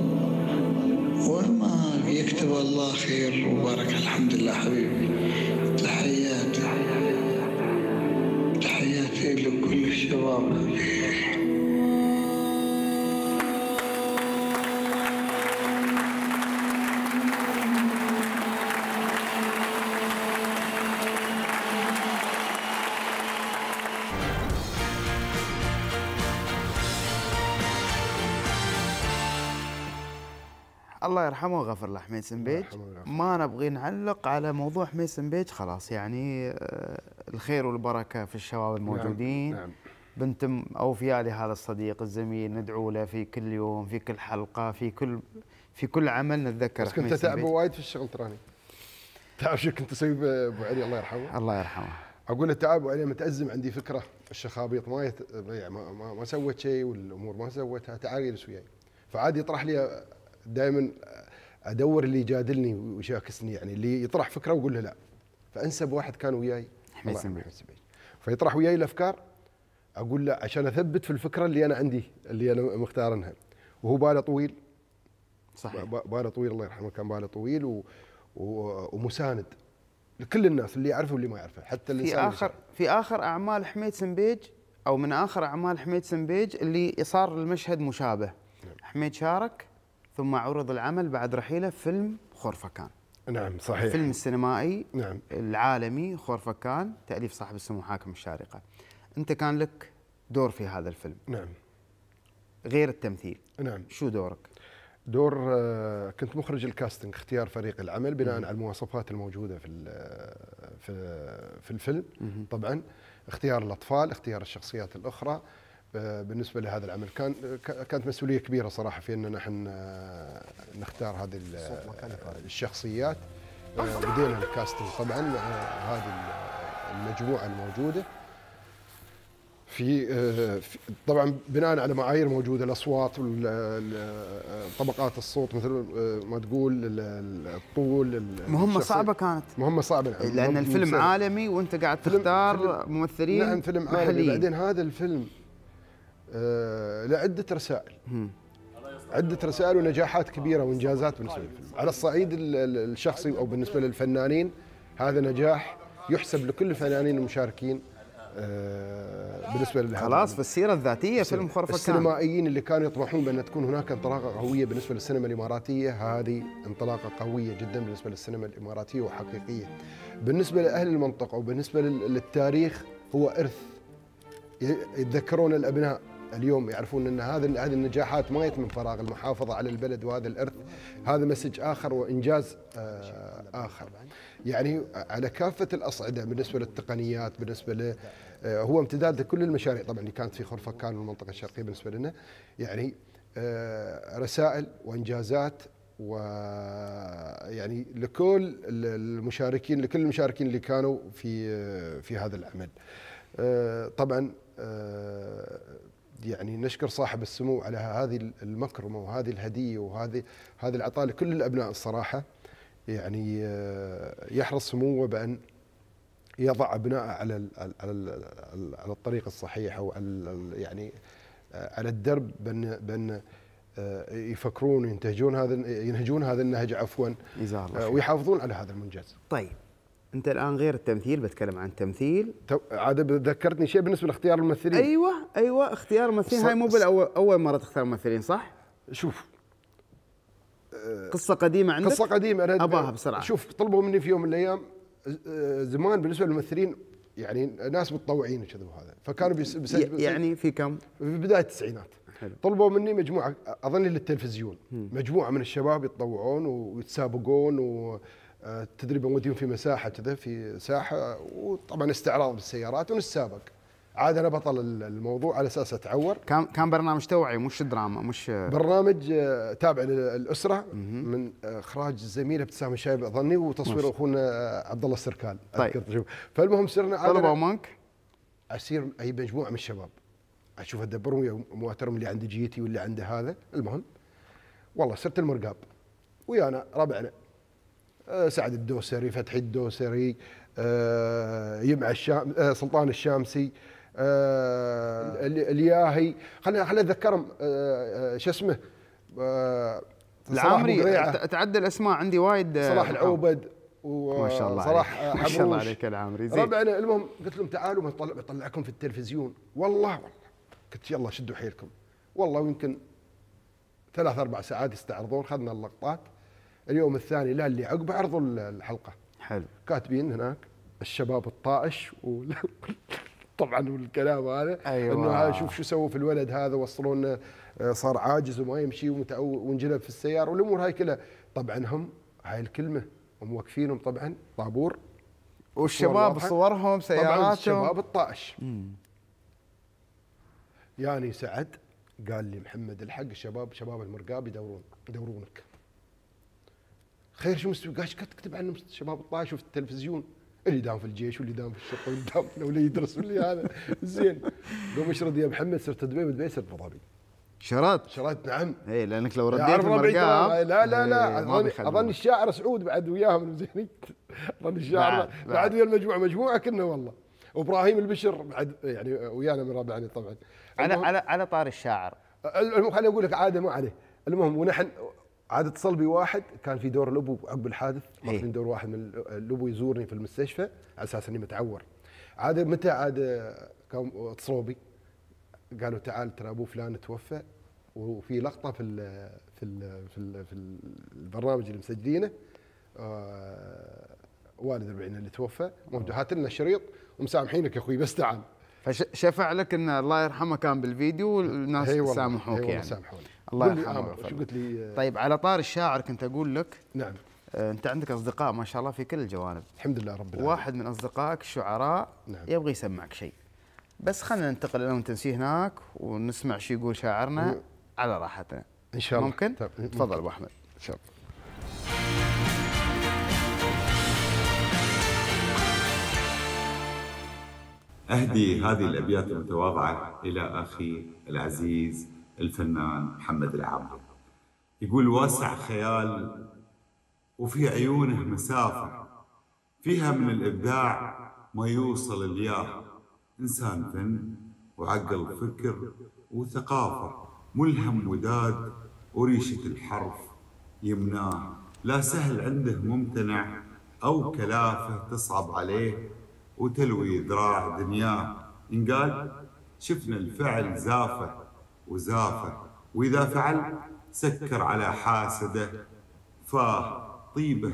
وما يكتب الله خير وبركه الحمد لله حبيبي تحياتي تحياتي لكل الشباب الله يرحمه وغفر له حميد سنبيج ما نبغي نعلق على موضوع حميد سنبيج خلاص يعني آه، الخير والبركه في الشباب نعم، الموجودين نعم. نعم. بنتم اوفياء لهذا الصديق الزميل ندعو له في كل يوم في كل حلقه في كل في كل عمل نتذكر بس كنت تعب وايد في الشغل تراني تعرف شو كنت اسوي ابو علي الله يرحمه الله يرحمه اقول له تعب وعلي متازم عندي فكره الشخابيط ما يت... يعني ما, ما, ما سوت شيء والامور ما سوتها تعال اجلس وياي فعادي يطرح لي دائما ادور اللي يجادلني ويشاكسني يعني اللي يطرح فكره واقول له لا فانسب واحد كان وياي حميد سمير فيطرح وياي الافكار اقول له عشان اثبت في الفكره اللي انا عندي اللي انا مختارنها وهو باله طويل صحيح باله طويل الله يرحمه كان باله طويل و... و... ومساند لكل الناس اللي يعرفه واللي ما يعرفه حتى الانسان في اخر في اخر اعمال حميد سنبيج او من اخر اعمال حميد سنبيج اللي صار المشهد مشابه نعم. حميد شارك ثم عرض العمل بعد رحيله فيلم خورفكان نعم صحيح الفيلم السينمائي نعم العالمي خورفكان تأليف صاحب السمو حاكم الشارقة أنت كان لك دور في هذا الفيلم نعم غير التمثيل نعم شو دورك؟ دور آه، كنت مخرج الكاستنج اختيار فريق العمل بناء على المواصفات الموجوده في آه، في آه، في الفيلم طبعا اختيار الاطفال اختيار الشخصيات الاخرى بالنسبه لهذا العمل كان كانت مسؤوليه كبيره صراحه في ان نحن آه، نختار هذه الشخصيات آه، بدينا الكاستنج طبعا مع آه، هذه المجموعه الموجوده في طبعا بناء على معايير موجوده الاصوات طبقات الصوت مثل ما تقول الطول مهمه صعبه كانت مهمه صعبه إيه، لان الفيلم عالمي وانت قاعد تختار ممثلين نعم فيلم عالمي بعدين هذا الفيلم آه، لعده رسائل عده رسائل ونجاحات كبيره وانجازات بالنسبه للفيلم على الصعيد الشخصي او بالنسبه للفنانين هذا نجاح يحسب لكل الفنانين المشاركين آه، بالنسبه لهذا خلاص في السيره الذاتيه فيلم خرافه السينمائيين اللي كانوا يطمحون بان تكون هناك انطلاقه قويه بالنسبه للسينما الاماراتيه هذه انطلاقه قويه جدا بالنسبه للسينما الاماراتيه وحقيقيه بالنسبه لاهل المنطقه وبالنسبه للتاريخ هو ارث يتذكرون الابناء اليوم يعرفون ان هذا هذه النجاحات ما يتم من فراغ المحافظه على البلد وهذا الارث هذا مسج اخر وانجاز آه، اخر يعني على كافه الاصعده بالنسبه للتقنيات بالنسبه ل آه، هو امتداد لكل المشاريع طبعا اللي كانت في خرفكان والمنطقه الشرقيه بالنسبه لنا يعني آه، رسائل وانجازات و يعني لكل المشاركين لكل المشاركين اللي كانوا في في هذا العمل طبعا يعني نشكر صاحب السمو على هذه المكرمه وهذه الهديه وهذه هذا العطاء لكل الابناء الصراحه يعني آه، يحرص سموه بان يضع ابنائه على على على الطريق الصحيح او يعني آه، على الدرب بان بان آه، يفكرون ينتهجون هذا ينهجون هذا النهج عفوا ويحافظون على هذا المنجز. طيب انت الان غير التمثيل بتكلم عن التمثيل عاد ذكرتني شيء بالنسبه لاختيار الممثلين ايوه ايوه اختيار الممثلين هاي مو بالاول اول مره تختار ممثلين صح؟ شوف قصه قديمه عندك؟ قصه قديمه انا اباها بسرعه شوف طلبوا مني في يوم من الايام آه، زمان بالنسبه للممثلين يعني ناس متطوعين وكذا وهذا فكانوا بيسجلوا يعني في كم؟ في بدايه التسعينات حلو. طلبوا مني مجموعه اظن للتلفزيون مجموعه من الشباب يتطوعون ويتسابقون و تدريب المودين في مساحه كذا في ساحه وطبعا استعراض بالسيارات ونسابق عاد انا بطل الموضوع على اساس اتعور كان كان برنامج توعي مش دراما مش برنامج آه، تابع للاسره من اخراج الزميل ابتسام الشايب اظني وتصوير اخونا عبد الله السركال طيب فالمهم صرنا طلبوا منك اصير اي مجموعه من الشباب اشوف ادبرهم ويا مواترهم اللي عنده جيتي واللي عنده هذا المهم والله صرت المرقاب ويانا ربعنا آه، سعد الدوسري فتحي الدوسري آه، يمع الشام آه، سلطان الشامسي الياهي خلينا خلينا اتذكرهم شو اسمه العامري تعدى الاسماء عندي وايد صلاح العوبد ما شاء الله صلاح (laughs) ما شاء الله عليك العامري زين ربعنا المهم قلت لهم تعالوا بطلعكم في التلفزيون والله والله قلت يلا شدوا حيلكم والله يمكن ثلاث اربع ساعات يستعرضون اخذنا اللقطات اليوم الثاني لا اللي عقب عرضوا الحلقه حلو كاتبين هناك الشباب الطائش و... (laughs) طبعا والكلام هذا أيوة. انه هذا شوف شو سووا في الولد هذا وصلونا آه، صار عاجز وما يمشي وانجلب في السياره والامور هاي كلها طبعا هم هاي الكلمه هم واقفينهم طبعا طابور والشباب صورهم سياراتهم طبعا الشباب الطائش يعني سعد قال لي محمد الحق الشباب شباب المرقاب يدورون يدورونك خير شو مستوي قاش تكتب عنهم شباب الطائف شوف التلفزيون اللي دام في الجيش واللي دام في الشرطه واللي دام واللي يدرس واللي هذا (laughs) زين قوم اشرد يا محمد صرت دبي ودبي صرت ابو ظبي شرط شرط نعم اي لانك لو رديت المرقام لا لا لا إيه، اظن الشاعر سعود بعد وياهم زين اظن الشاعر بعد ويا المجموعه مجموعه كنا والله وابراهيم البشر بعد يعني ويانا من ربعنا يعني طبعا على على على طار الشاعر المهم خليني اقول لك عاده ما عليه المهم ونحن عاد اتصل بي واحد كان في دور الابو عقب الحادث إيه. ماخذين دور واحد من الابو يزورني في المستشفى على اساس اني متعور عاد متى عاد اتصلوا بي قالوا تعال ترى ابو فلان توفى وفي لقطه في الـ في الـ في, الـ في البرنامج اللي مسجلينه آه، والد ربعنا اللي توفى هات لنا الشريط ومسامحينك يا اخوي بس تعال فشفع لك ان الله يرحمه كان بالفيديو والناس سامحوك يعني سامحوني الله يرحمه آه، شو قلت لي آه؟ طيب على طار الشاعر كنت اقول لك نعم آه، انت عندك اصدقاء ما شاء الله في كل الجوانب الحمد لله رب العالمين واحد من اصدقائك شعراء نعم. يبغى يسمعك شيء بس خلينا ننتقل انا وانت هناك ونسمع شو يقول شاعرنا على راحتنا ان شاء الله ممكن طيب، تفضل ابو احمد ان شاء الله أهدي هذه الأبيات المتواضعة إلى أخي العزيز الفنان محمد العامري يقول واسع خيال وفي عيونه مسافة فيها من الإبداع ما يوصل الياه إنسان فن وعقل فكر وثقافة ملهم وداد وريشة الحرف يمناه لا سهل عنده ممتنع أو كلافة تصعب عليه وتلوي ذراع دنياه انقال شفنا الفعل زافه وزافه واذا فعل سكر على حاسده فاه طيبه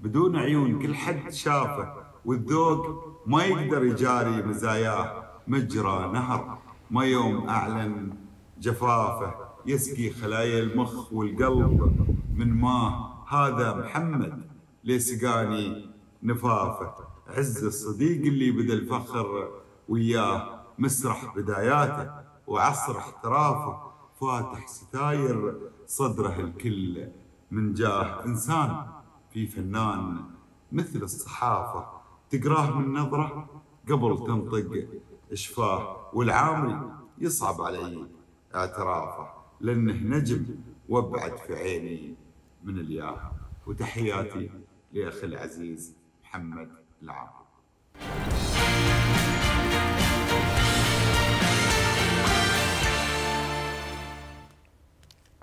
بدون عيون كل حد شافه والذوق ما يقدر يجاري مزاياه مجرى نهر ما يوم اعلن جفافه يسقي خلايا المخ والقلب من ماه هذا محمد ليسقاني نفافه عز الصديق اللي بدا الفخر وياه مسرح بداياته وعصر احترافه فاتح ستاير صدره الكل من جاه انسان في فنان مثل الصحافه تقراه من نظره قبل تنطق اشفاه والعامل يصعب علي اعترافه لانه نجم وابعد في عيني من الياه وتحياتي لاخي العزيز محمد العام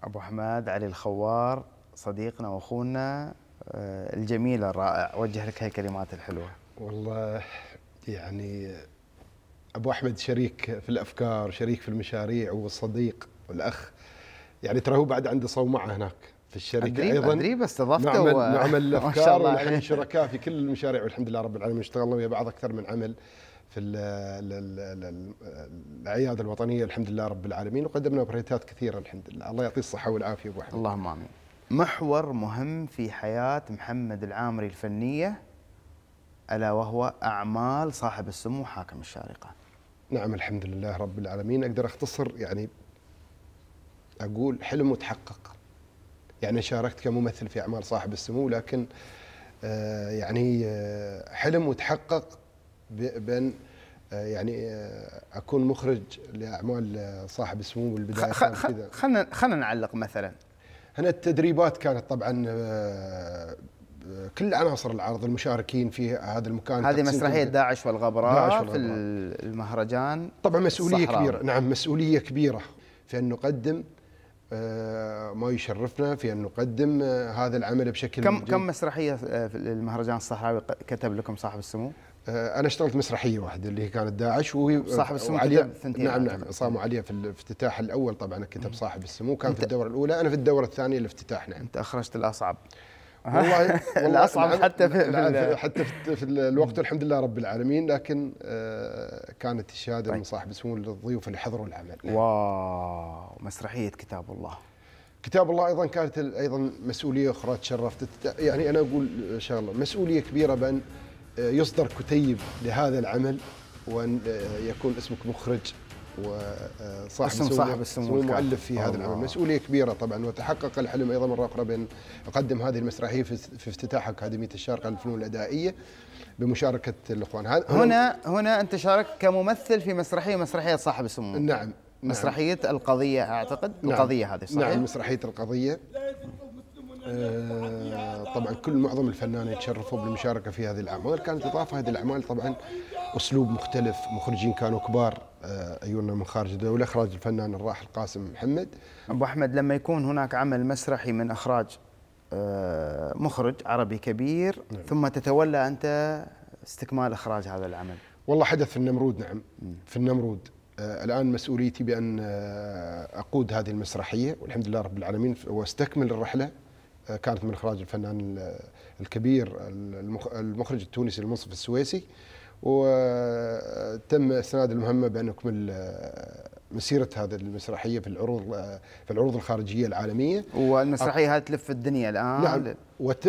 ابو حماد علي الخوار صديقنا واخونا آه، الجميل الرائع وجه لك هالكلمات الحلوه والله يعني ابو احمد شريك في الافكار شريك في المشاريع والصديق والاخ يعني ترى هو بعد عنده صومعه هناك في الشركه أدريب ايضا ادري بس اضفته نعمل, و... نعمل (laughs) افكار ونحن شركاء في كل المشاريع والحمد لله رب العالمين اشتغلنا ويا بعض اكثر من عمل في الاعياد الوطنيه الحمد لله رب العالمين وقدمنا بريتات كثيره الحمد لله الله يعطيه الصحه والعافيه ابو احمد اللهم امين محور مهم في حياه محمد العامري الفنيه الا وهو اعمال صاحب السمو حاكم الشارقه نعم الحمد لله رب العالمين اقدر اختصر يعني اقول حلم وتحقق يعني شاركت كممثل في اعمال صاحب السمو لكن آه، يعني آه، حلم وتحقق بان آه، يعني اكون مخرج لاعمال صاحب السمو بالبدايه خلينا خلينا خلنا نعلق مثلا هنا التدريبات كانت طبعا كل عناصر العرض المشاركين في هذا المكان هذه مسرحيه داعش والغبراء, داعش والغبراء في المهرجان طبعا مسؤوليه الصحراء. كبيره نعم مسؤوليه كبيره في ان نقدم آه، ما يشرفنا في ان نقدم آه، هذا العمل بشكل كم جيد. كم مسرحيه للمهرجان آه، الصحراوي كتب لكم صاحب السمو؟ انا اشتغلت مسرحيه واحده اللي هي كانت داعش وهي صاحب السمو نعم، نعم، عليا نعم نعم صاموا عليها في الافتتاح الاول طبعا كتب صاحب السمو كان في الدوره الاولى انا في الدوره الثانيه الافتتاح نعم انت اخرجت الاصعب والله, والله (laughs) الاصعب حتى في حتى في, في الوقت الحمد لله رب العالمين لكن آه، كانت الشهاده طيب. من صاحب السمو للضيوف اللي حضروا العمل نعم. واو مسرحيه كتاب الله كتاب الله ايضا كانت ايضا مسؤوليه اخرى تشرفت يعني انا اقول شغله مسؤوليه كبيره بان آه، يصدر كتيب لهذا العمل وان آه، يكون اسمك مخرج وصاحب السمو صاحب السمو مؤلف في هذا العمل مسؤوليه كبيره طبعا وتحقق الحلم ايضا مره اخرى بان اقدم هذه المسرحيه في افتتاح اكاديميه الشارقه للفنون الادائيه بمشاركه الاخوان هنا هنا انت شاركت كممثل في مسرحيه مسرحيه صاحب السمو نعم, نعم. مسرحيه القضيه اعتقد نعم القضيه هذه صحيح نعم مسرحيه القضيه آه، طبعا كل معظم الفنانين يتشرفوا بالمشاركه في هذه الاعمال كانت اضافه هذه الاعمال طبعا اسلوب مختلف مخرجين كانوا كبار آه، ايونا من خارج الدوله اخراج الفنان الراحل قاسم محمد ابو احمد لما يكون هناك عمل مسرحي من اخراج آه، مخرج عربي كبير نعم. ثم تتولى انت استكمال اخراج هذا العمل والله حدث في النمرود نعم في النمرود الان مسؤوليتي بان اقود هذه المسرحيه والحمد لله رب العالمين واستكمل الرحله كانت من اخراج الفنان الكبير المخرج التونسي المنصف السويسي وتم استناد المهمه بان اكمل مسيره هذه المسرحيه في العروض في العروض الخارجيه العالميه والمسرحيه هذه تلف الدنيا الان نعم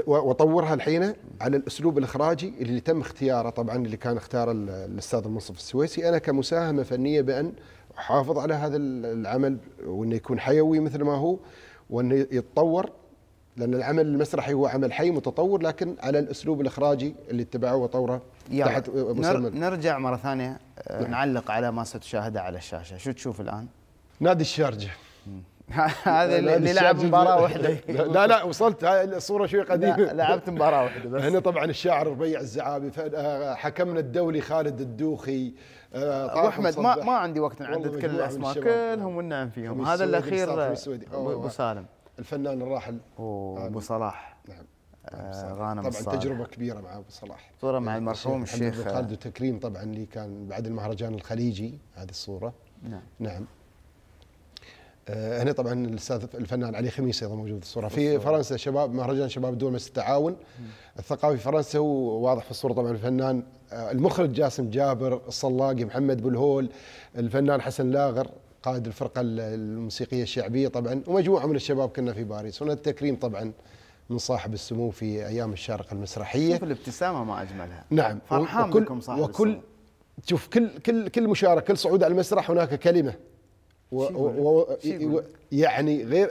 وطورها الحين على الاسلوب الاخراجي اللي تم اختياره طبعا اللي كان اختاره الاستاذ المنصف السويسي انا كمساهمه فنيه بان احافظ على هذا العمل وانه يكون حيوي مثل ما هو وانه يتطور لأن العمل المسرحي هو عمل حي متطور لكن على الأسلوب الإخراجي اللي اتبعوه وطوره يعني تحت مسمى نرجع مرة ثانية آه، نعم. نعلق على ما ستشاهده على الشاشة شو تشوف الآن؟ نادي الشارجة (laughs) هذا اللي لعب مباراه واحده (laughs) لا لا وصلت هاي الصوره شوي قديمه لعبت مباراه واحده بس هنا طبعا الشاعر ربيع الزعابي آه، حكمنا الدولي خالد الدوخي آه، ابو احمد ما ما عندي وقت نعدد كل الاسماء كلهم والنعم فيهم هذا الاخير ابو سالم الفنان الراحل ابو صلاح نعم آه غانم طبعا الصالح. تجربه كبيره مع ابو صلاح صوره مع يعني المرحوم الشيخ خالد وتكريم طبعا اللي كان بعد المهرجان الخليجي هذه الصوره نعم نعم آه، هنا طبعا الاستاذ الفنان علي خميس ايضا موجود في الصوره في فرنسا شباب مهرجان شباب دول مجلس التعاون الثقافي فرنسا هو واضح في الصوره طبعا الفنان آه، المخرج جاسم جابر الصلاقي محمد بلهول الفنان حسن لاغر قائد الفرقه الموسيقيه الشعبيه طبعا ومجموعه من الشباب كنا في باريس هنا التكريم طبعا من صاحب السمو في ايام الشارقه المسرحيه شوف الابتسامه ما اجملها نعم فرحان وكل بكم صاحب وكل السمو. شوف كل كل كل مشاركه كل صعود على المسرح هناك كلمه و و و يعني غير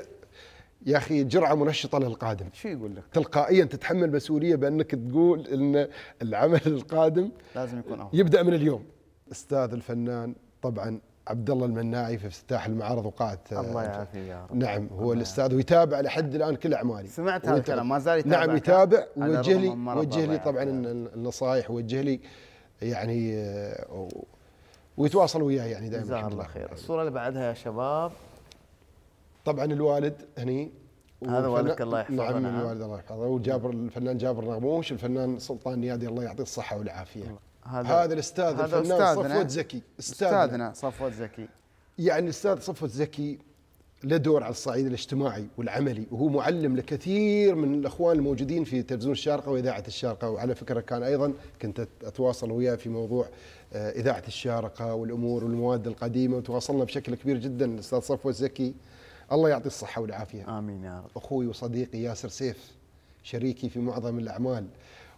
يا اخي جرعه منشطه للقادم شو يقول لك؟ تلقائيا تتحمل مسؤوليه بانك تقول ان العمل القادم لازم يكون أفضل. يبدا من اليوم استاذ الفنان طبعا عبد الله المناعي في افتتاح المعرض وقاعه آه، الله يعافيه يا رب نعم هو الاستاذ ويتابع لحد الان كل اعمالي سمعت هذا الكلام ما زال يتابع نعم يتابع ووجه لي وجه لي طبعا النصائح ووجه لي يعني آه، ويتواصل وياي يعني دائما جزاه الله خير الصوره اللي بعدها يا شباب طبعا الوالد هني هذا والدك الله يحفظه نعم, نعم الوالد الله يحفظه وجابر الفنان جابر نغموش الفنان سلطان نيادي الله يعطيه الصحه والعافيه هذا هذا الاستاذ هذا الفنان صفوت زكي استاذنا, استاذنا صفوت زكي يعني الاستاذ صفوت زكي له دور على الصعيد الاجتماعي والعملي وهو معلم لكثير من الاخوان الموجودين في تلفزيون الشارقه واذاعه الشارقه وعلى فكره كان ايضا كنت اتواصل وياه في موضوع آه، اذاعه الشارقه والامور والمواد القديمه وتواصلنا بشكل كبير جدا الاستاذ صفوت زكي الله يعطيه الصحه والعافيه امين يا رب اخوي وصديقي ياسر سيف شريكي في معظم الاعمال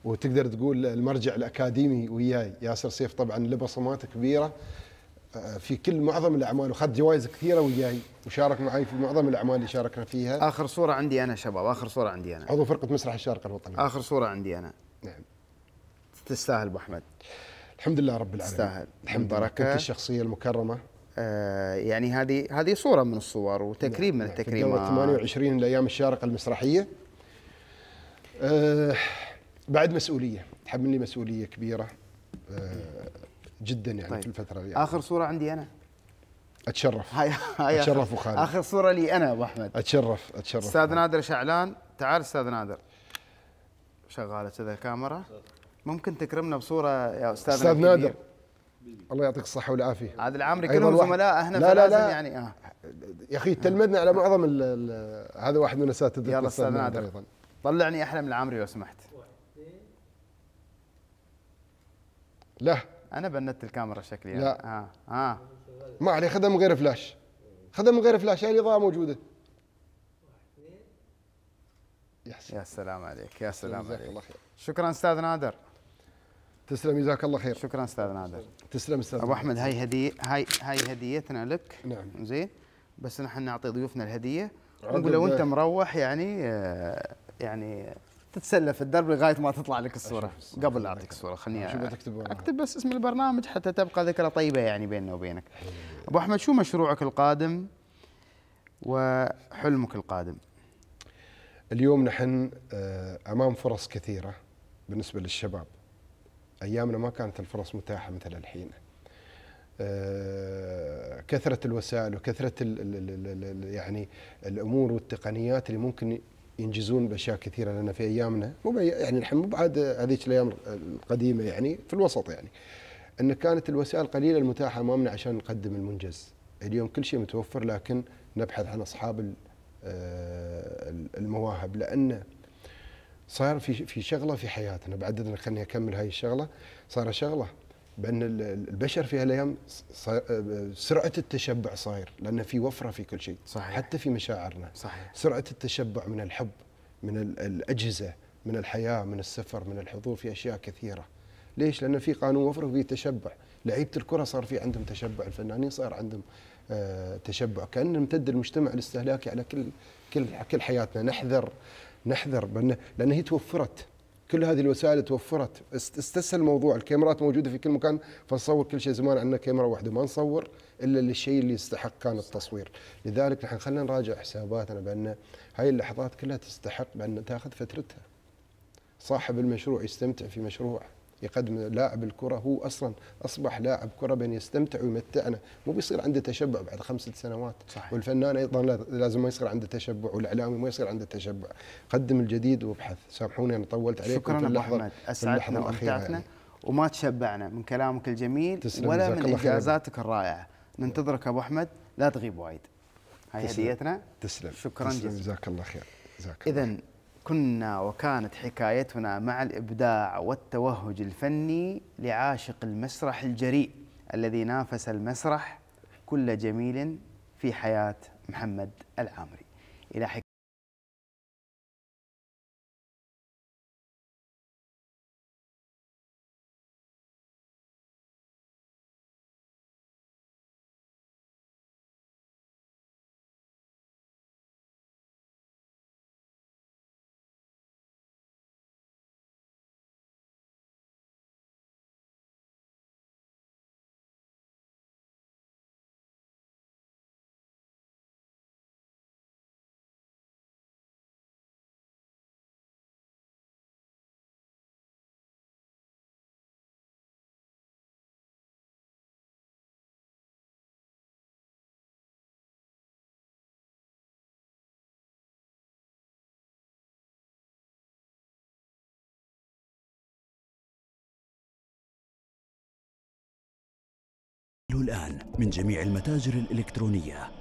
وتقدر تقول المرجع الاكاديمي وياي ياسر سيف طبعا له بصمات كبيره آه، في كل معظم الاعمال وخذ جوائز كثيره وياي وشارك معي في معظم الاعمال اللي شاركنا فيها اخر صوره عندي انا شباب اخر صوره عندي انا عضو فرقه مسرح الشارقه الوطنيه اخر صوره عندي انا نعم تستاهل ابو احمد الحمد لله رب العالمين تستاهل الحمد لله كنت الشخصيه المكرمه آه يعني هذه هذه صوره من الصور وتكريم نعم. من نعم. التكريمات 28 الايام الشارقه المسرحيه آه بعد مسؤوليه تحملني مسؤوليه كبيره آه، جدا يعني طيب. في الفتره اللي اخر صوره عندي انا اتشرف هاي هاي اتشرف وخالد اخر صوره لي انا ابو احمد اتشرف اتشرف استاذ نادر شعلان تعال استاذ نادر شغاله كذا كاميرا ممكن تكرمنا بصوره يا استاذ استاذ نادر الله يعطيك الصحه والعافيه عاد العامري كلهم زملاء احنا لا لا لا يعني آه. يا اخي تلمذنا على معظم هذا واحد من اساتذه يلا استاذ نادر ايضا طلعني احلى من العامري لو سمحت لا انا بنت الكاميرا شكلي يعني. لا ها آه. آه. ها ما عليه خدم من غير فلاش خدم من غير فلاش هاي الاضاءه موجوده يا سلام عليك يا سلام عليك الله خير. شكرا استاذ نادر تسلم جزاك الله خير شكرا استاذ نادر تسلم استاذ ابو احمد هاي هديه هاي هاي هديتنا لك نعم زين بس نحن نعطي ضيوفنا الهديه نقول لو انت مروح يعني آه، يعني تتسلى في الدرب لغايه ما تطلع لك الصوره قبل لا اعطيك الصوره خليني شو بتكتب اكتب بس اسم البرنامج حتى تبقى ذكرى طيبه يعني بيننا وبينك ابو احمد شو مشروعك القادم وحلمك القادم اليوم نحن آه، امام فرص كثيره بالنسبه للشباب ايامنا ما كانت الفرص متاحه مثل الحين آه، كثره الوسائل وكثره الـ الـ الـ يعني الامور والتقنيات اللي ممكن ينجزون باشياء كثيره لنا في ايامنا مو يعني الحين مو بعد هذيك الايام القديمه يعني في الوسط يعني ان كانت الوسائل قليله المتاحه امامنا عشان نقدم المنجز اليوم كل شيء متوفر لكن نبحث عن اصحاب آه، المواهب لان صار في في شغله في حياتنا بعد خليني اكمل هاي الشغله صار شغله بان البشر في هالايام سرعه التشبع صاير لان في وفره في كل شيء صحيح. حتى في مشاعرنا صحيح. سرعه التشبع من الحب من الاجهزه من الحياه من السفر من الحضور في اشياء كثيره ليش لان في قانون وفره وفي تشبع لعيبه الكره صار في عندهم تشبع الفنانين صار عندهم آه، تشبع كان امتد المجتمع الاستهلاكي على كل كل كل حياتنا نحذر نحذر لان هي توفرت كل هذه الوسائل توفرت استسهل الموضوع الكاميرات موجوده في كل مكان فنصور كل شيء زمان عندنا كاميرا واحده ما نصور الا للشيء اللي يستحق كان التصوير لذلك نحن خلينا نراجع حساباتنا بان هاي اللحظات كلها تستحق بان تاخذ فترتها صاحب المشروع يستمتع في مشروعه يقدم لاعب الكره هو اصلا اصبح لاعب كره بان يستمتع ويمتعنا مو بيصير عنده تشبع بعد خمسة سنوات صحيح. والفنان ايضا لازم ما يصير عنده تشبع والاعلامي ما يصير عنده تشبع قدم الجديد وابحث سامحوني انا طولت عليكم شكرا في اللحظه محمد. اسعدتنا يعني. وامتعتنا وما تشبعنا من كلامك الجميل ولا من انجازاتك الرائعه ننتظرك ابو احمد لا تغيب وايد هاي هديتنا تسلم شكرا جزيلا جزاك الله خير اذا كنا وكانت حكايتنا مع الإبداع والتوهج الفني لعاشق المسرح الجريء الذي نافس المسرح كل جميل في حياة محمد العامري إلى الآن من جميع المتاجر الإلكترونية